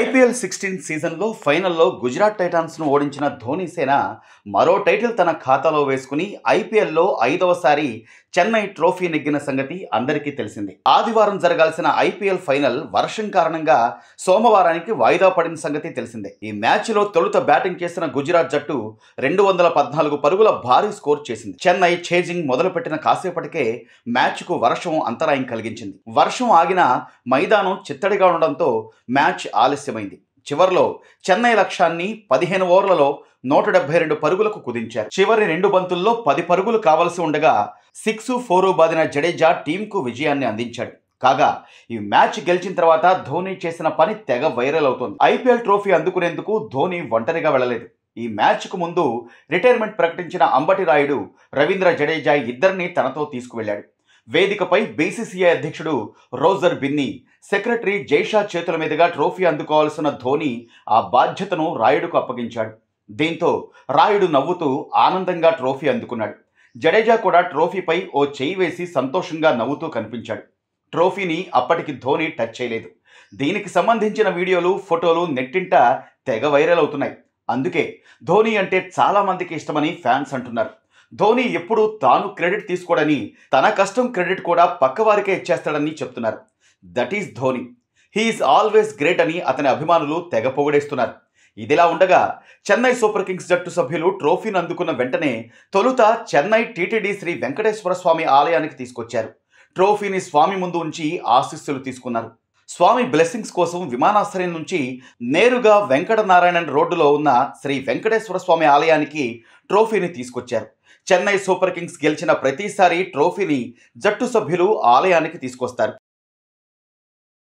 IPL sixteen సీజన్లో ఫైనల్లో గుజరాత్ టైటాన్స్ను ఓడించిన ధోని సేన మరో టైటిల్ తన ఖాతాలో వేసుకుని ఐపీఎల్లో ఐదవసారి చెన్నై ట్రోఫీ నెగ్గిన సంగతి అందరికీ తెలిసింది ఆదివారం జరగాల్సిన ఐపీఎల్ ఫైనల్ వర్షం కారణంగా సోమవారానికి వాయిదా పడిన సంగతి తెలిసిందే ఈ మ్యాచ్లో తొలుత బ్యాటింగ్ చేసిన గుజరాత్ జట్టు రెండు వందల పద్నాలుగు పరుగుల భారీ స్కోర్ చేసింది చెన్నై చేజింగ్ మొదలుపెట్టిన కాసేపటికే మ్యాచ్కు వర్షం అంతరాయం కలిగించింది వర్షం ఆగిన మైదానం చిత్తడిగా ఉండడంతో మ్యాచ్ ఆలస్యం ఆలస్యమైంది చివరిలో చెన్నై లక్ష్యాన్ని పదిహేను ఓవర్లలో నూట డెబ్బై రెండు పరుగులకు కుదించారు చివరి రెండు బంతుల్లో పది పరుగులు కావలసి ఉండగా సిక్స్ ఫోరు బాదిన జడేజా టీంకు విజయాన్ని అందించాడు కాగా ఈ మ్యాచ్ గెలిచిన తర్వాత ధోని చేసిన పని తెగ వైరల్ అవుతోంది ఐపీఎల్ ట్రోఫీ అందుకునేందుకు ధోని ఒంటరిగా వెళ్ళలేదు ఈ మ్యాచ్కు ముందు రిటైర్మెంట్ ప్రకటించిన అంబటి రాయుడు రవీంద్ర జడేజా ఇద్దరిని తనతో తీసుకువెళ్లాడు వేదికపై బీసీసీఐ అధ్యక్షుడు రోజర్ బిన్నీ సెక్రటరీ జైషా చేతుల మీదుగా ట్రోఫీ అందుకోవాల్సిన ధోని ఆ బాధ్యతను రాయుడుకు అప్పగించాడు దీంతో రాయుడు నవ్వుతూ ఆనందంగా ట్రోఫీ అందుకున్నాడు జడేజా కూడా ట్రోఫీపై ఓ చేయి వేసి సంతోషంగా నవ్వుతూ కనిపించాడు ట్రోఫీని అప్పటికి ధోని టచ్ చేయలేదు దీనికి సంబంధించిన వీడియోలు ఫోటోలు నెట్టింట తెగ వైరల్ అవుతున్నాయి అందుకే ధోని అంటే చాలామందికి ఇష్టమని ఫ్యాన్స్ అంటున్నారు ధోని ఎప్పుడు తాను క్రెడిట్ తీసుకోడని తన కష్టం క్రెడిట్ కూడా పక్కవారికే ఇచ్చేస్తాడని చెప్తున్నారు that is Dhoni he is always great అని అతని అభిమానులు తెగ పొగడేస్తున్నారు ఇదిలా ఉండగా చెన్నై సూపర్ కింగ్స్ జట్టు సభ్యులు ట్రోఫీని అందుకున్న వెంటనే తొలుత చెన్నై టీటీడీ శ్రీ వెంకటేశ్వర స్వామి ఆలయానికి తీసుకొచ్చారు ట్రోఫీని స్వామి ముందు ఉంచి ఆశీస్సులు తీసుకున్నారు స్వామి బ్లెస్సింగ్స్ కోసం విమానాశ్రయం నుంచి నేరుగా వెంకటనారాయణ రోడ్డులో ఉన్న శ్రీ వెంకటేశ్వర స్వామి ఆలయానికి ట్రోఫీని తీసుకొచ్చారు చెన్నై సూపర్ కింగ్స్ గెలిచిన ప్రతిసారి ట్రోఫీని జట్టు సభ్యులు ఆలయానికి తీసుకొస్తారు